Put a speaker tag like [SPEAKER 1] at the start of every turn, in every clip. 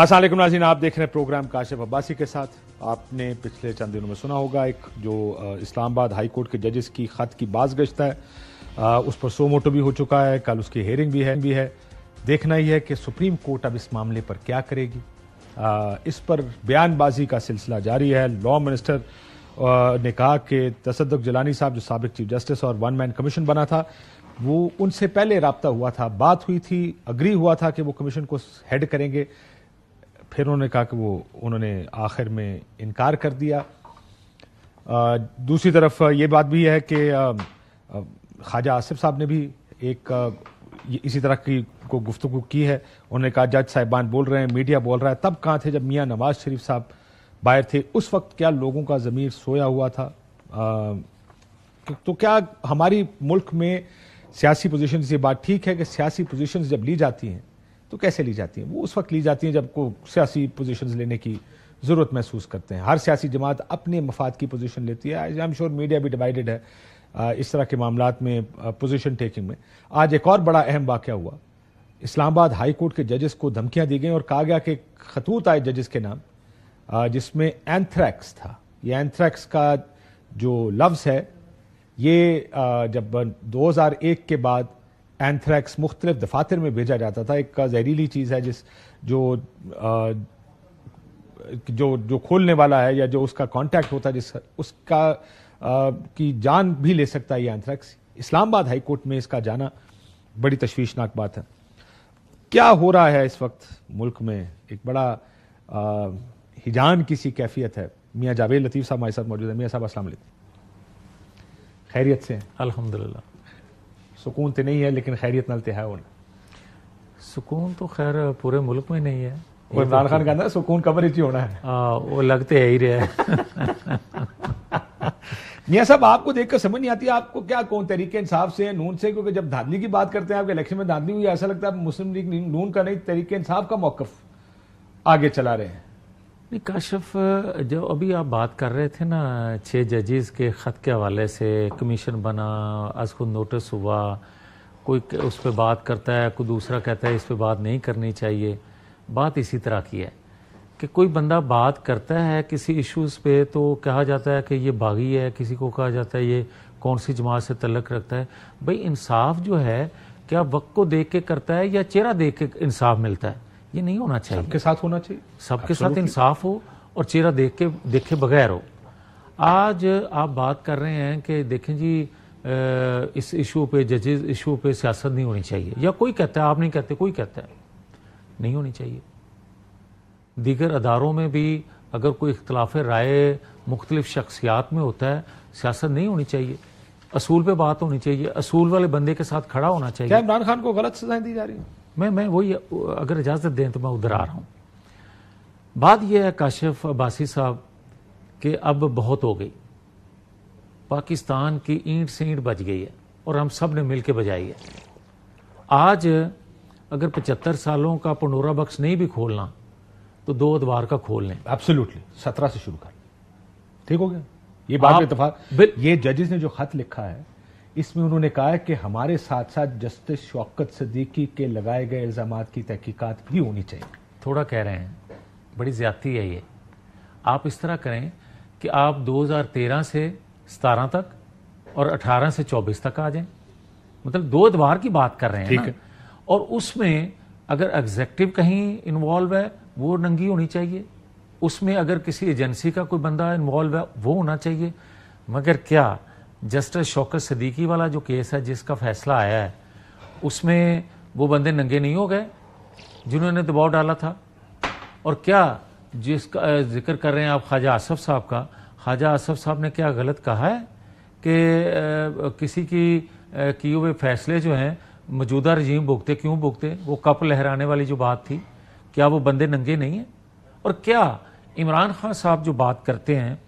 [SPEAKER 1] असल नाजीन आप देख रहे हैं प्रोग्राम काशिफ अब्बासी के साथ आपने पिछले चंद दिनों में सुना होगा एक जो इस्लामाबाद हाई कोर्ट के जजेस की ख़त की बाज गश्त है उस पर सो मोटो भी हो चुका है कल उसकी हेयरिंग भी है भी है देखना ही है कि सुप्रीम कोर्ट अब इस मामले पर क्या करेगी इस पर बयानबाजी का सिलसिला जारी है लॉ मिनिस्टर ने कहा कि तसदक जलानी साहब जो सबक चीफ जस्टिस और वन मैन कमीशन बना था वो उनसे पहले रबता हुआ था बात हुई थी अग्री हुआ था कि वो कमीशन को हेड करेंगे फिर उन्होंने कहा कि वो उन्होंने आखिर में इनकार कर दिया आ, दूसरी तरफ ये बात भी है कि ख्वाजा आसिफ साहब ने भी एक आ, इसी तरह की को गुफ्तु की है उन्होंने कहा जज साहिबान बोल रहे हैं मीडिया बोल रहा है तब कहाँ थे जब मियाँ नवाज शरीफ साहब बाहर थे उस वक्त क्या लोगों का ज़मीर सोया हुआ था आ, तो, तो क्या हमारी मुल्क में सियासी पोजिशन ये बात ठीक है कि सियासी पोजीशंस जब ली जाती हैं तो कैसे ली जाती हैं वो उस वक्त ली जाती हैं जब को सियासी पोजिशन लेने की ज़रूरत महसूस करते हैं हर सियासी जमात अपने मफाद की पोजीशन लेती है आई एम श्योर मीडिया भी डिवाइडेड है इस तरह के मामला में पोजिशन टेकिंग में आज एक और बड़ा अहम वाक़ हुआ इस्लामाबाद हाई कोर्ट के जजेस को धमकियां दी गई और कहा गया कि खतूत आए जजेस के नाम जिसमें एंथ्रैक्स था ये एंथ्रैक्स का जो लफ्ज़ है ये जब 2001 के बाद एंथ्रैक्स मुख्तलिफ दफातर में भेजा जाता था एक जहरीली चीज़ है जिस जो आ, जो जो खोलने वाला है या जो उसका कॉन्टैक्ट होता है जिस उसका आ, की जान भी ले सकता है ये एंथ्रैक्स इस्लामाबाद हाई कोर्ट में इसका जाना बड़ी तश्वीशनाक बात है क्या हो रहा है इस वक्त मुल्क में एक बड़ा आ, हिजान की सी कैफियत है मियाँ जावेद लतीफ़ साहब हमारे साथ मौजूद है मियाँ साहब असल खैरियत से हैं सुकून तो नहीं है लेकिन खैरियत नलते है सुकून
[SPEAKER 2] तो खैर पूरे मुल्क में नहीं है इमरान खान कहना
[SPEAKER 1] है सुकून कबर ही होना है
[SPEAKER 2] आ, हाँ, वो लगते है ही रहे
[SPEAKER 1] मियाँ साहब आपको देखकर समझ नहीं आती आपको क्या कौन तरीके इंसाफ से नून से क्योंकि जब धांधली की बात करते हैं आपके इलेक्शन में धांधली हुई ऐसा लगता है मुस्लिम लीग नून का नहीं तरीके इंसाफ का मौकफ आगे चला रहे हैं नहीं काशफ
[SPEAKER 2] जो अभी आप बात कर रहे थे ना छः जजेस के ख़त के हवाले से कमीशन बना अज खुद नोटिस हुआ कोई उस पर बात करता है कोई दूसरा कहता है इस पर बात नहीं करनी चाहिए बात इसी तरह की है कि कोई बंदा बात करता है किसी इश्यूज़ पे तो कहा जाता है कि ये बागी है किसी को कहा जाता है ये कौन सी जमात से तलक रखता है भाई इंसाफ जो है क्या वक्त को देख के करता है या चेहरा देख के इंसाफ मिलता है
[SPEAKER 1] ये नहीं होना चाहिए सबके साथ होना चाहिए सबके साथ
[SPEAKER 2] इंसाफ हो और चेहरा देख के देखे बगैर हो आज आप बात कर रहे हैं कि देखें जी इस इशू पे जजेज इशू पे सियासत नहीं होनी चाहिए या कोई कहता है आप नहीं कहते कोई कहता है नहीं होनी चाहिए दीगर अदारों में भी अगर कोई इख्तलाफ राय मुख्तलिफ शख्सियात में होता है सियासत नहीं होनी चाहिए असूल पे बात होनी चाहिए असूल वाले बंदे के साथ खड़ा होना चाहिए
[SPEAKER 1] इमरान खान को गलत सजाएं दी जा रही है मैं मैं वही
[SPEAKER 2] अगर इजाज़त दें तो मैं उधर आ रहा हूं बात यह है काशिफ अब्बासी साहब कि अब बहुत हो गई पाकिस्तान की ईंट से ईंट बज गई है और हम सब ने मिलकर बजाई है आज अगर पचहत्तर सालों का पनोरा बक्स नहीं भी खोलना तो दो अदवार का खोल लें एब्सोल्यूटली सत्रह से
[SPEAKER 1] शुरू कर ठीक हो गया ये बात इतफाक ये जजेस ने जो खत लिखा है इसमें उन्होंने कहा कि हमारे साथ साथ जस्टिस शौकत सदीकी के लगाए गए इल्ज़ाम की तहकीकत भी होनी चाहिए
[SPEAKER 2] थोड़ा कह रहे हैं बड़ी ज़्यादती है ये आप इस तरह करें कि आप 2013 से सतारह तक और 18 से 24 तक आ जाएं मतलब दो अदवार की बात कर रहे हैं ठीक है और उसमें अगर एग्जेक्टिव कहीं इन्वॉल्व है वो नंगी होनी चाहिए उसमें अगर किसी एजेंसी का कोई बंदा इन्वॉल्व है वो होना चाहिए मगर क्या जस्टिस शौकत सदीकी वाला जो केस है जिसका फैसला आया है उसमें वो बंदे नंगे नहीं हो गए जिन्होंने दबाव डाला था और क्या जिसका जिक्र कर रहे हैं आप ख्वाजा आसफ साहब का ख्वाजा आसफ साहब ने क्या गलत कहा है कि किसी की किए हुए फैसले जो हैं मौजूदा रजीम भुगते क्यों भुगते वो कप लहराने वाली जो बात थी क्या वो बंदे नंगे नहीं हैं और क्या इमरान खान साहब जो बात करते हैं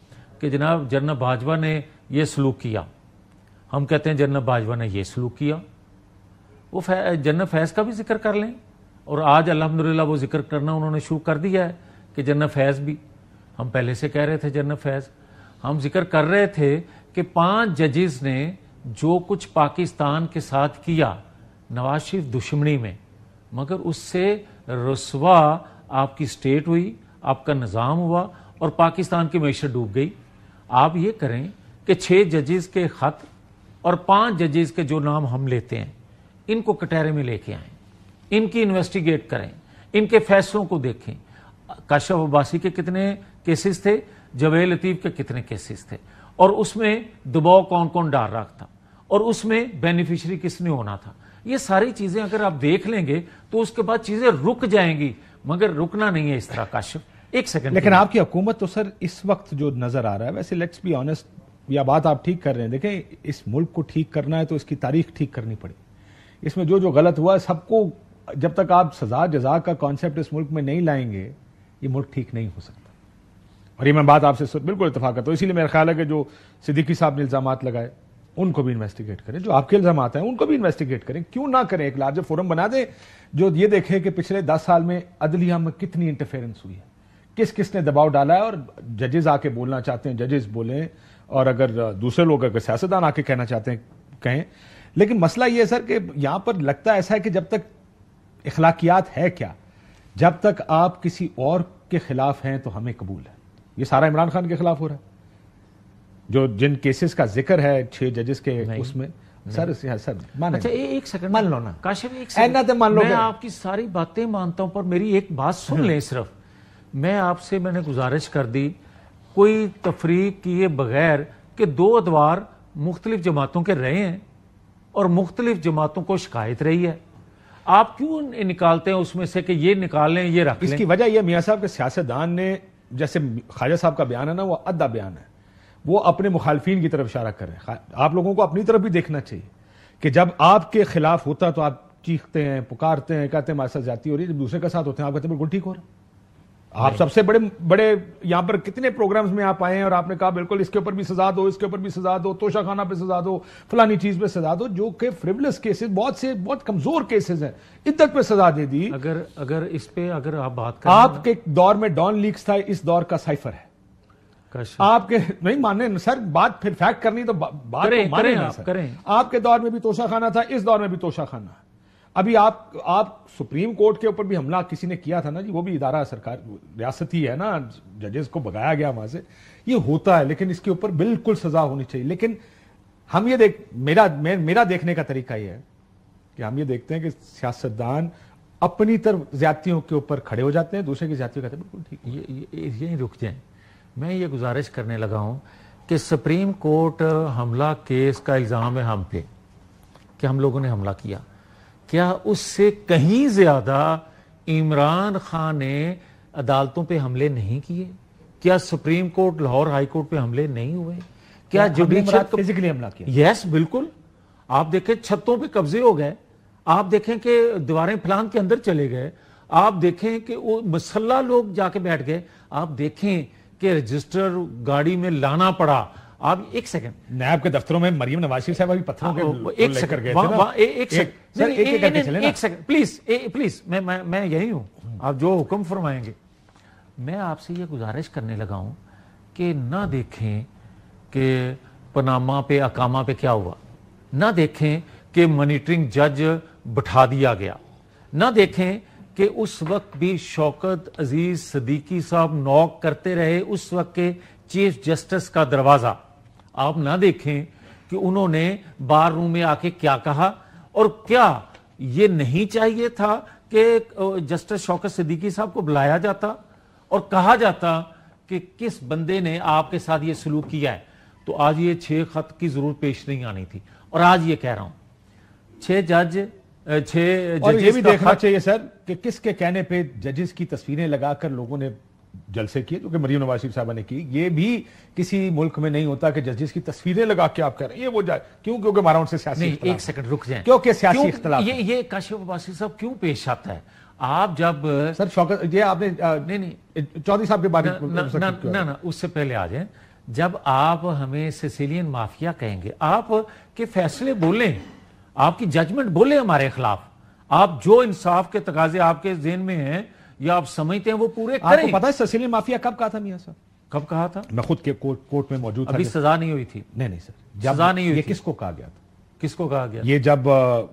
[SPEAKER 2] कि जनाब जनरल भाजपा ने ये सलूक किया हम कहते हैं जन्नत बाजवा ने ये सलूक किया वो फै, जन्नत फैज़ का भी जिक्र कर लें और आज अलहमदिल्ला वो जिक्र करना उन्होंने शुरू कर दिया है कि जन्नत फैज़ भी हम पहले से कह रहे थे जन्नत फैज़ हम जिक्र कर रहे थे कि पांच जजेस ने जो कुछ पाकिस्तान के साथ किया नवाज शरीफ दुश्मनी में मगर उससे रसवा आपकी स्टेट हुई आपका निज़ाम हुआ और पाकिस्तान की मीशत डूब गई आप ये करें कि छह जजेस के ख़त और पांच जजेस के जो नाम हम लेते हैं इनको कटहरे में लेके आए इनकी इन्वेस्टिगेट करें इनके फैसलों को देखें काशफ अब्बासी के कितने केसेस थे जवेह लतीफ़ के कितने केसेस थे और उसमें दबाव कौन कौन डाल रहा था और उसमें बेनिफिशरी किसने होना था ये सारी चीज़ें अगर आप देख लेंगे तो उसके बाद चीज़ें रुक जाएंगी मगर रुकना नहीं है इस तरह काशफ एक सेकंड लेकिन आपकी
[SPEAKER 1] हुकूमत तो सर इस वक्त जो नजर आ रहा है वैसे लेट्स बी ऑनेस्ट या बात आप ठीक कर रहे हैं देखें इस मुल्क को ठीक करना है तो इसकी तारीख ठीक करनी पड़ी इसमें जो जो गलत हुआ सबको जब तक आप सजा जजा का कॉन्सेप्ट इस मुल्क में नहीं लाएंगे ये मुल्क ठीक नहीं हो सकता और ये मैं बात आपसे बिल्कुल इतफाक करता हूँ इसीलिए मेरा ख्याल है कि जो सिद्दीकी साहब ने इल्ज़ाम लगाए उनको भी इन्वेस्टिगेट करें जो आपके इल्जाम हैं उनको भी इन्वेस्टिगेट करें क्यों ना करें एक लार्जर फोरम बना दें जो ये देखे कि पिछले दस साल में अदलिया में कितनी इंटरफेरेंस हुई है किस किस ने दबाव डाला है और जजेस आके बोलना चाहते हैं जजेस बोलें और अगर दूसरे लोग अगर सियासतदान आके कहना चाहते हैं कहें लेकिन मसला ये है सर कि यहाँ पर लगता ऐसा है कि जब तक इखलाकियात है क्या जब तक आप किसी और के खिलाफ हैं तो हमें कबूल है ये सारा इमरान खान के खिलाफ हो रहा है जो जिन केसेस का जिक्र है छह जजेस के उसमें सर सर मान अच्छा एक सेकंड मान लो ना काशिफ एक सेकंड तो मान लो मैं आपकी
[SPEAKER 2] सारी बातें मानता हूं पर मेरी एक बात सुन हम्म। लें सिर्फ मैं आपसे मैंने गुजारिश कर दी कोई तफरीक किए बगैर कि दो अदवार मुख्तलिफ जमातों के रहे हैं और मुख्तलिफ जमातों को शिकायत रही है आप क्यों निकालते हैं
[SPEAKER 1] उसमें से कि ये निकाल लें ये रख इसकी वजह यह मियाँ साहब के सियासतदान ने जैसे ख्वाजा साहब का बयान है ना वो अदा बयान है वो अपने मुखालफी की तरफ इशारा कर रहे हैं आप लोगों को अपनी तरफ भी देखना चाहिए कि जब आपके खिलाफ होता तो आप चीखते हैं पुकारते हैं कहते हैं हमारे साथ जाती हो रही है जब दूसरे के साथ होते हैं आप कहते हैं बिल्कुल ठीक हो रहा है आप सबसे बड़े बड़े यहां पर कितने प्रोग्राम्स में आप आए हैं और आपने कहा बिल्कुल इसके ऊपर भी सजा दो इसके ऊपर भी सजा दो तोशा खाना पे सजा दो फलानी चीज पे सजा दो जो कि फ्रिवलेस केसेस बहुत से बहुत कमजोर केसेस हैं इद्दत पे सजा दे दी अगर अगर इस पे अगर आप बात करें आपके दौर में डॉन लीक्स था इस दौर का साइफर है आपके नहीं माने सर बात फिर फैक्ट करनी तो बात करें, तो करें आपके दौर में भी तोशा खाना था इस दौर में भी तोशा खाना है अभी आप आप सुप्रीम कोर्ट के ऊपर भी हमला किसी ने किया था ना जी वो भी इदारा सरकार रियासती है ना जजेस को भगाया गया वहां से ये होता है लेकिन इसके ऊपर बिल्कुल सजा होनी चाहिए लेकिन हम ये देख मेरा मे, मेरा देखने का तरीका ये है कि हम ये देखते हैं कि सियासतदान अपनी तरफ ज्यादतियों के ऊपर खड़े हो जाते हैं दूसरे की ज्यादतियों कहते हैं बिल्कुल ठीक ये यही रुक जाए मैं
[SPEAKER 2] ये गुजारिश करने लगा हूँ कि सुप्रीम कोर्ट हमला केस का इल्ज़ाम है हम पे कि हम लोगों ने हमला किया क्या उससे कहीं ज्यादा इमरान खान ने अदालतों पे हमले नहीं किए क्या supreme court Lahore high court पे हमले नहीं हुए
[SPEAKER 1] क्या जुडिशियल फिजिकली हमला किया
[SPEAKER 2] यस बिल्कुल आप देखें छतों पे कब्जे हो गए आप देखें कि दीवारें फलान के अंदर चले गए आप देखें कि वो मसल्ला लोग जाके बैठ गए आप देखें कि रजिस्टर गाड़ी में लाना पड़ा आप एक सेकंड नायब के दफ्तरों में मरियम नवाज शरीफ साहब अभी पत्थरों के हाँ, एक सेकंड एक सेकंड एक सेकंड प्लीज प्लीज मैं मैं यही हूँ आप जो हुक्म फरमाएंगे मैं आपसे ये गुजारिश करने लगा हूँ कि ना देखें कि पनामा पे अकामा पे क्या हुआ ना देखें कि मॉनिटरिंग जज बिठा दिया गया ना देखें कि उस वक्त भी शौकत अजीज सदीकी साहब नॉक करते रहे उस वक्त के चीफ जस्टिस का दरवाज़ा आप ना देखें कि उन्होंने बार रूम में आके क्या कहा और क्या ये नहीं चाहिए था कि जस्टिस शौकत सिद्दीकी साहब को बुलाया जाता और कहा जाता कि किस बंदे ने आपके साथ ये सलूक किया है तो आज ये छह खत की ज़रूर पेश नहीं आनी थी और आज
[SPEAKER 1] ये कह रहा हूं छह जज जज ये भी देखना चाहिए सर कि किसके कहने पे जजेस की तस्वीरें लगाकर लोगों ने जलसे किए जो कि मरीम नवाज शरीफ साहबा ने की ये भी किसी मुल्क में नहीं होता कि जजिस की तस्वीरें लगा के आप कह रहे हैं ये वो जाए क्यों क्योंकि हमारा उनसे एक सेकंड रुक जाए क्योंकि सियासी इख्तलाफ ये
[SPEAKER 2] ये काशिफ वासी साहब क्यों पेश आता है आप जब सर शौकत ये आपने नहीं नहीं चौधरी साहब के बारे में ना ना उससे पहले आ जाए जब आप हमें सिसिलियन माफिया कहेंगे आप के फैसले बोले आपकी जजमेंट बोले हमारे खिलाफ आप जो इंसाफ के तकाजे आपके
[SPEAKER 1] जेन में हैं या आप समझते हैं वो पूरे करें पता है ससिलियन माफिया कब कहा था मियाँ साहब कब कहा था मैं खुद के कोर्ट कोर्ट में मौजूद अभी सजा नहीं हुई थी नहीं नहीं सर सजा नहीं हुई ये किसको कहा गया था किसको कहा गया ये जब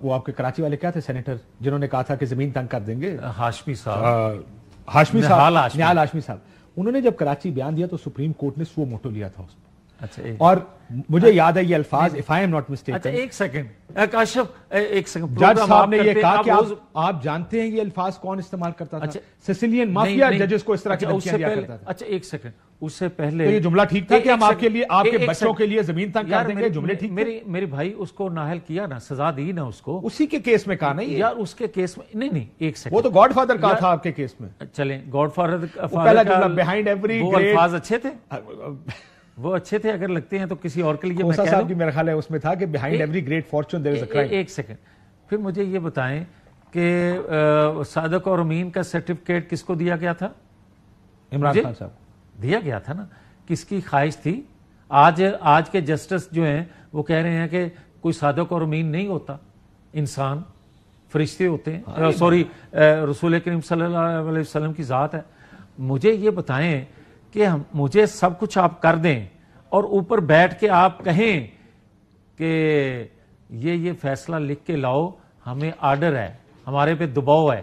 [SPEAKER 1] वो आपके कराची वाले क्या थे सेनेटर जिन्होंने कहा था कि जमीन तंग कर देंगे हाशमी साहब हाशमी साहब निहाल हाशमी साहब उन्होंने जब कराची बयान दिया तो सुप्रीम कोर्ट ने सो मोटो लिया था उसमें अच्छा और मुझे अच्छा। याद है ये अल्फाज if I am not mistake अच्छा एक सेकंड अशरफ एक सेकंड जज साहब ने ये कहा कि आप, आप जानते हैं ये अल्फाज कौन इस्तेमाल करता था सिसिलियन माफिया जजेस को इस तरह अच्छा, की दिया करता था
[SPEAKER 2] अच्छा एक सेकंड उससे पहले तो ये जुमला ठीक था कि हम आपके लिए आपके बच्चों के लिए जमीन तंग कर देंगे जुमले ठीक मेरे मेरे भाई उसको नाहल किया ना सजा दी ना उसको उसी के केस में कहा नहीं यार उसके केस में नहीं नहीं एक सेकंड वो तो गॉडफादर कहा था आपके केस में चलें गॉडफादर पहला जुमला बिहाइंड एवरी वो अल्फाज अच्छे थे वो अच्छे थे अगर लगते हैं तो किसी और के लिए मैं साहब की
[SPEAKER 1] मेरा ख्याल है उसमें था कि behind every great fortune there is a crime
[SPEAKER 2] एक सेकंड फिर मुझे ये बताएं कि सादक और अमीन का सर्टिफिकेट किसको दिया गया था इमरान खान साहब दिया गया था ना किसकी ख्वाहिश थी आज आज के जस्टिस जो हैं वो कह रहे हैं कि कोई सादक और अमीन नहीं होता इंसान फरिश्ते होते हैं सॉरी हाँ, रसूल करीम सल्लल्लाहु अलैहि वसल्लम की ज़ात है मुझे ये बताएं कि हम मुझे सब कुछ आप कर दें और ऊपर बैठ के आप कहें कि ये ये फैसला लिख के लाओ हमें आर्डर है हमारे पे दबाव है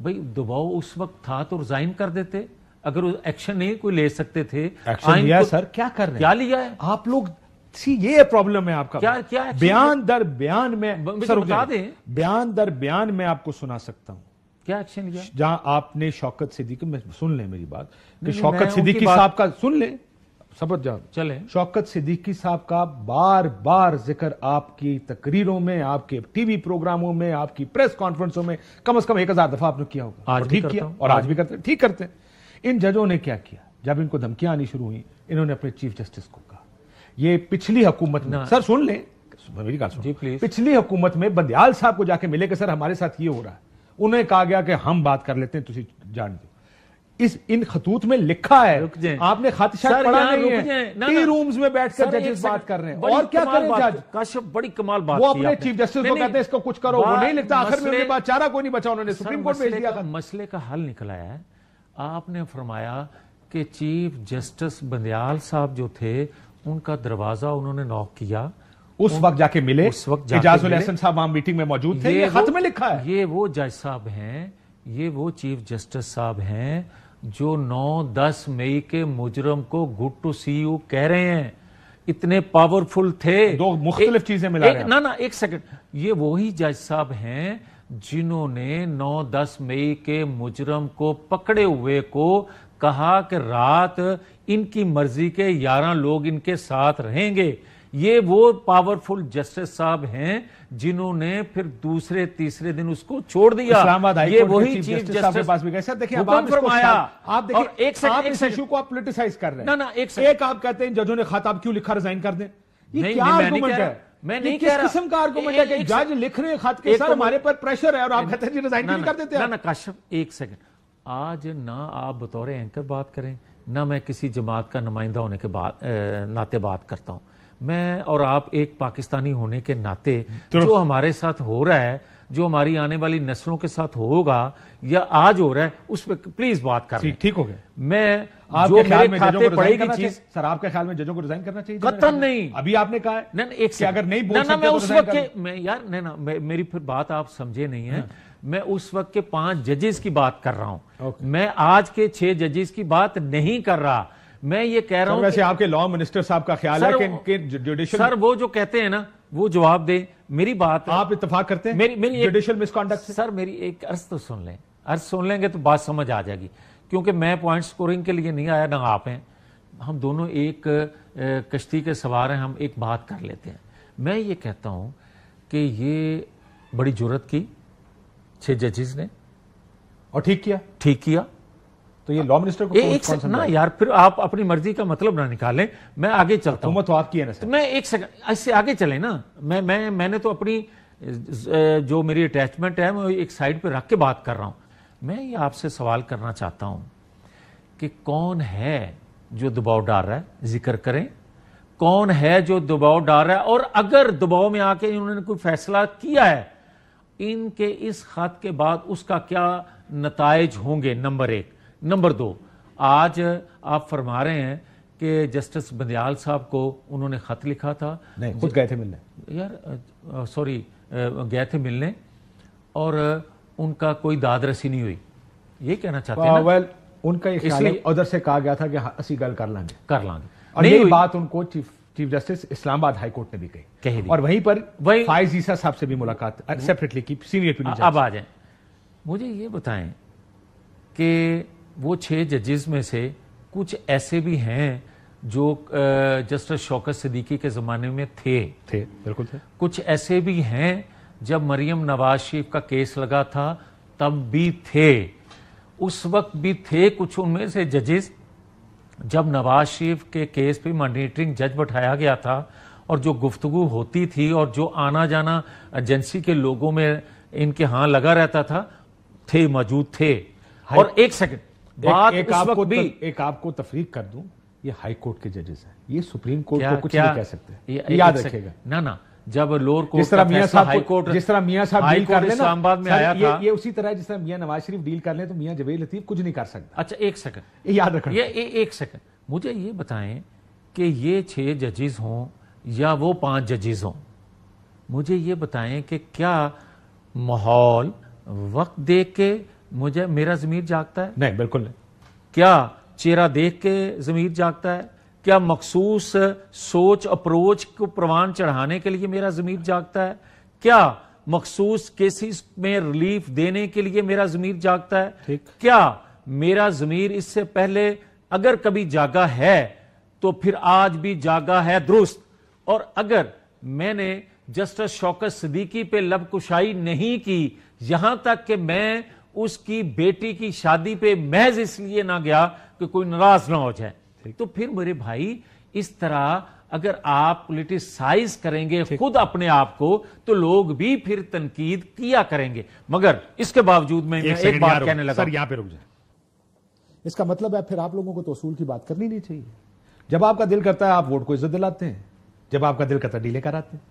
[SPEAKER 2] भाई दबाव उस वक्त था तो रिजाइन कर देते अगर एक्शन नहीं कोई ले सकते थे एक्शन लिया सर
[SPEAKER 1] क्या कर रहे क्या लिया है आप लोग सी ये प्रॉब्लम है आपका क्या क्या बयान दर बयान में सर बता दें बयान दर बयान में आपको सुना सकता हूं क्या एक्शन लिया जहां आपने शौकत सिद्दीकी में सुन ले मेरी बात कि शौकत सिद्दीकी साहब का सुन ले समझ जाओ चले शौकत सिद्दीकी साहब का बार बार जिक्र आपकी तकरीरों में आपके टीवी प्रोग्रामों में आपकी प्रेस कॉन्फ्रेंसों में कम अज कम एक हजार दफा आपने किया होगा आज भी किया और आज भी करते ठीक करते इन जजों ने क्या किया जब इनको धमकियां आनी शुरू हुई इन्होंने अपने चीफ जस्टिस को कहा ये पिछली हुकूमत ना सर सुन ले मेरी सुन पिछली हुकूमत में बंदयाल साहब को जाके मिले कि सर हमारे साथ ये हो रहा है उन्हें कहा गया कि हम बात कर लेते हैं तुम जान दो इस इन खतूत में लिखा है आपने खातिशात पढ़ा नहीं है ना, ना, रूम्स में बैठकर जजेस बात कर रहे हैं और क्या करें जज काश्यप बड़ी कमाल बात वो अपने चीफ जस्टिस को कहते हैं इसको कुछ करो वो नहीं लिखता आखिर में उनके चारा कोई नहीं बचा उन्होंने सुप्रीम कोर्ट भेज दिया था
[SPEAKER 2] मसले का हल निकला है आपने फरमाया कि चीफ जस्टिस बंदयाल साहब जो थे उनका दरवाजा उन्होंने नॉक किया उस वक्त जाके मिले उस वक्त एजाजुल साहब
[SPEAKER 1] वहां मीटिंग में मौजूद थे खत में
[SPEAKER 2] लिखा है ये वो जज साहब हैं ये वो चीफ जस्टिस साहब हैं जो 9-10 मई के मुजरम को गुड टू सी यू कह रहे हैं इतने पावरफुल थे दो मुख्तलिफ चीजें मिला एक, ना ना एक सेकंड ये वही जज साहब हैं जिन्होंने 9-10 मई के मुजरम को पकड़े हुए को कहा कि रात इनकी मर्जी के 11 लोग इनके साथ रहेंगे ये वो पावरफुल जस्टिस साहब हैं जिन्होंने फिर दूसरे तीसरे दिन उसको छोड़ दिया इस्लामाबाद ये वही चीफ जस्टिस के पास भी कैसे सर देखिए आप फरमाया आप देखिए एक सेकंड इस इशू
[SPEAKER 1] को आप पॉलिटिसाइज कर रहे हैं ना ना एक एक आप कहते हैं जजों ने खत क्यों लिखा रिजाइन कर दें ये क्या आर्गुमेंट है मैं नहीं कह रहा किस्म का आर्गुमेंट है कि जज लिख रहे हैं खत के सर तो हमारे पर प्रेशर है और आप कहते हैं रिजाइन क्यों कर देते हैं ना ना
[SPEAKER 2] काशिफ एक सेकंड आज ना आप बतौर एंकर बात करें ना मैं किसी जमात का नुमाइंदा होने के बाद नाते बात करता हूं मैं और आप एक पाकिस्तानी होने के नाते तो जो हमारे साथ हो रहा है जो हमारी आने वाली नस्लों के साथ होगा या आज
[SPEAKER 1] हो रहा है उस पर प्लीज बात कर ठीक हो गया मैं आपके ख्याल में जजों को पड़ेगी चीज सर आपके ख्याल में जजों को रिजाइन करना चाहिए कतन नहीं अभी आपने कहा है ना एक से अगर नहीं बोल ना, मैं तो उस वक्त के
[SPEAKER 2] मैं यार नहीं ना मेरी फिर बात आप समझे नहीं है हाँ। मैं उस वक्त के पांच जजेस की बात कर रहा हूं मैं आज के छह जजेस की बात नहीं कर रहा मैं ये कह रहा हूं वैसे
[SPEAKER 1] आपके लॉ मिनिस्टर साहब का ख्याल सर, है
[SPEAKER 2] कि कि जुडिशियल सर वो जो कहते हैं ना वो जवाब दे मेरी बात आप इतफाक करते हैं मेरी मेरी जुडिशियल मिसकॉन्डक्ट सर मेरी एक अर्ज तो सुन लें अर्ज सुन लेंगे तो बात समझ आ जाएगी क्योंकि मैं पॉइंट स्कोरिंग के लिए नहीं आया ना आप हैं हम दोनों एक कश्ती के सवार हैं हम एक बात कर लेते हैं मैं ये कहता हूं कि ये बड़ी जरूरत की छह जजेस ने और ठीक किया ठीक किया तो ये लॉ मिनिस्टर को एक कौन ना यार फिर आप अपनी मर्जी का मतलब ना निकालें मैं आगे चलता हूं तो आपकी है ना तो मैं एक सेकंड ऐसे आगे चले ना मैं मैं मैंने तो अपनी जो मेरी अटैचमेंट है मैं एक साइड पे रख के बात कर रहा हूं मैं ये आपसे सवाल करना चाहता हूं कि कौन है जो दबाव डाल रहा है जिक्र करें कौन है जो दबाव डाल रहा है और अगर दबाव में आके इन्होंने कोई फैसला किया है इनके इस खत के बाद उसका क्या नतज होंगे नंबर एक नंबर दो आज आप फरमा रहे हैं कि जस्टिस बंदयाल साहब को उन्होंने खत लिखा था नहीं खुद गए थे मिलने यार सॉरी गए थे मिलने और उनका कोई दादरसी नहीं हुई
[SPEAKER 1] ये कहना चाहते हैं वेल उनका ये इसलिए उधर से कहा गया था कि असी हाँ, गल कर लेंगे कर लेंगे और ये बात उनको chief chief justice Islamabad high court ने भी कही कही और वहीं पर वही फाइज ईसा साहब से भी मुलाकात सेपरेटली की सीनियर अब आ जाए मुझे ये बताएं
[SPEAKER 2] कि वो छह जजेस में से कुछ ऐसे भी हैं जो जस्टिस शौकत सिद्दीकी के ज़माने में थे
[SPEAKER 1] थे बिल्कुल थे
[SPEAKER 2] कुछ ऐसे भी हैं जब मरियम नवाज शरीफ का केस लगा था तब भी थे उस वक्त भी थे कुछ उनमें से जजेस जब नवाज शरीफ के केस पे मॉनिटरिंग जज बैठाया गया था और जो गुफ्तगु होती थी और जो आना जाना एजेंसी के लोगों में इनके हाँ लगा रहता था थे मौजूद थे और एक सेकंड बात एक, एक आपको भी
[SPEAKER 1] एक आपको तफरीक कर दूं ये हाई कोर्ट के जजेस हैं ये सुप्रीम कोर्ट को कुछ क्या? नहीं कह सकते ये, ये याद रखेगा ना ना जब लोअर कोर्ट जिस तरह मियां साहब हाई कोर्ट जिस तरह मियां साहब डील कर लेना इस्लामाबाद में आया था ये उसी तरह जिस तरह मियां नवाज शरीफ डील कर ले तो मियां जवेद लतीफ कुछ नहीं कर सकता
[SPEAKER 2] अच्छा एक सेकंड ये याद रखना ये एक सेकंड मुझे ये बताएं कि ये छह जजेस हों या वो पांच जजेस हों मुझे ये बताएं कि क्या माहौल वक्त देख के मुझे मेरा जमीर जागता है
[SPEAKER 1] नहीं बिल्कुल नहीं
[SPEAKER 2] क्या चेहरा देख के जमीर जागता है क्या मखसूस सोच अप्रोच को प्रवान चढ़ाने के लिए मेरा जमीर जागता है क्या मखसूस केसेस में रिलीफ देने के लिए मेरा जमीर जागता है क्या मेरा जमीर इससे पहले अगर कभी जागा है तो फिर आज भी जागा है दुरुस्त और अगर मैंने जस्टिस शौकत सदीकी पे लब कुशाई नहीं की यहां तक कि मैं उसकी बेटी की शादी पे महज इसलिए ना गया कि कोई नाराज ना हो जाए तो फिर मेरे भाई इस तरह अगर आप पोलिटिसाइज करेंगे खुद अपने आप को तो लोग भी फिर तनकीद किया करेंगे मगर इसके बावजूद में एक, एक बात कहने लगा सर यहां
[SPEAKER 1] पे रुक जाए इसका मतलब है फिर आप लोगों को तो असूल की बात करनी नहीं चाहिए जब आपका दिल करता है आप वोट को इज्जत दिलाते हैं जब आपका दिल करता है डीले कराते हैं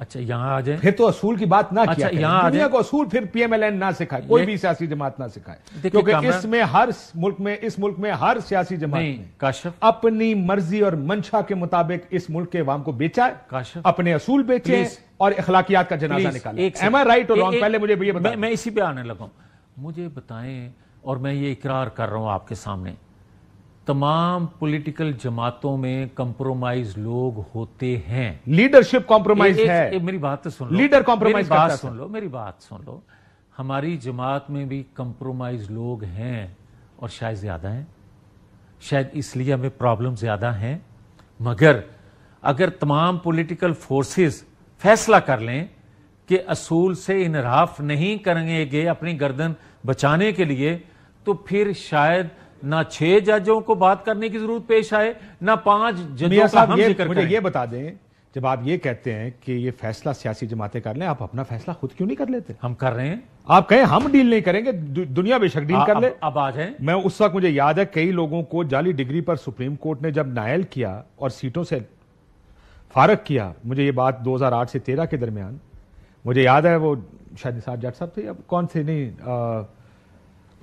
[SPEAKER 1] अच्छा यहाँ आ जाए फिर तो असूल की बात ना अच्छा, किया यहाँ दुनिया को असूल फिर पीएमएलएन ना सिखाए कोई भी सियासी जमात ना सिखाए क्योंकि इसमें हर मुल्क में इस मुल्क में हर सियासी जमात ने काशफ अपनी मर्जी और मंशा के मुताबिक इस मुल्क के अवाम को बेचा काशफ अपने असूल बेचे और अखलाकियात का जनाजा निकाले एम आई राइट और पहले
[SPEAKER 2] मुझे मैं इसी पे आने लगा मुझे बताएं और मैं ये इकरार कर रहा हूं आपके सामने तमाम पॉलिटिकल जमातों में कंप्रोमाइज लोग होते हैं लीडरशिप कॉम्प्रोमाइज है ए, मेरी बात तो सुन लो लीडर कॉम्प्रोमाइज बात सुन लो मेरी बात सुन लो हमारी जमात में भी कंप्रोमाइज लोग हैं और शायद ज्यादा हैं शायद इसलिए हमें प्रॉब्लम ज्यादा हैं मगर अगर तमाम पॉलिटिकल फोर्सेस फैसला कर लें कि असूल से इनराफ नहीं करेंगे अपनी गर्दन बचाने के लिए तो फिर शायद ना छह जजों को बात करने की जरूरत पेश आए ना पांच जजों का हम ये, मुझे ये
[SPEAKER 1] बता दें जब आप ये कहते हैं कि ये फैसला सियासी जमातें कर लें आप अपना फैसला खुद क्यों नहीं कर लेते हम कर रहे हैं आप कहें हम डील नहीं करेंगे दु, दुनिया बेशक डील कर ले अब, आ जाए मैं उस वक्त मुझे याद है कई लोगों को जाली डिग्री पर सुप्रीम कोर्ट ने जब नायल किया और सीटों से फारग किया मुझे ये बात 2008 से 13 के दरमियान मुझे याद है वो शायद निसार जट साहब थे अब कौन से नहीं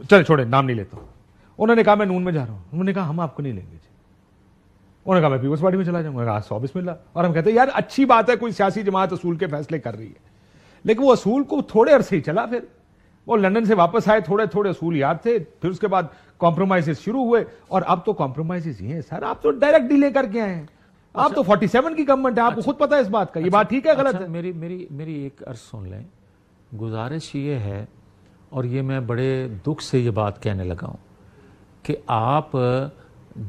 [SPEAKER 1] चल छोड़े नाम नहीं लेता उन्होंने कहा मैं नून में जा रहा हूँ उन्होंने कहा हम आपको नहीं लेंगे जी उन्होंने कहा मैं पीपल्स पार्टी में चला जाऊंगा कहा सौ बिस्मिल्ला और हम कहते हैं यार अच्छी बात है कोई सियासी जमात असूल के फैसले कर रही है लेकिन वो असूल को थोड़े अरसे ही चला फिर वो लंदन से वापस आए थोड़े थोड़े असूल याद थे फिर उसके बाद कॉम्प्रोमाइजेस शुरू हुए और अब तो कॉम्प्रोमाइजेस ही हैं सर आप तो डायरेक्ट डीले करके आए हैं आप अच्छा। तो 47 की गवर्नमेंट है आपको खुद पता है इस बात का ये अच्छा। बात ठीक है गलत अच्छा, है मेरी
[SPEAKER 2] मेरी मेरी एक अर्ज सुन लें गुजारिश ये है और ये मैं बड़े दुख से ये बात कहने लगा हूँ कि आप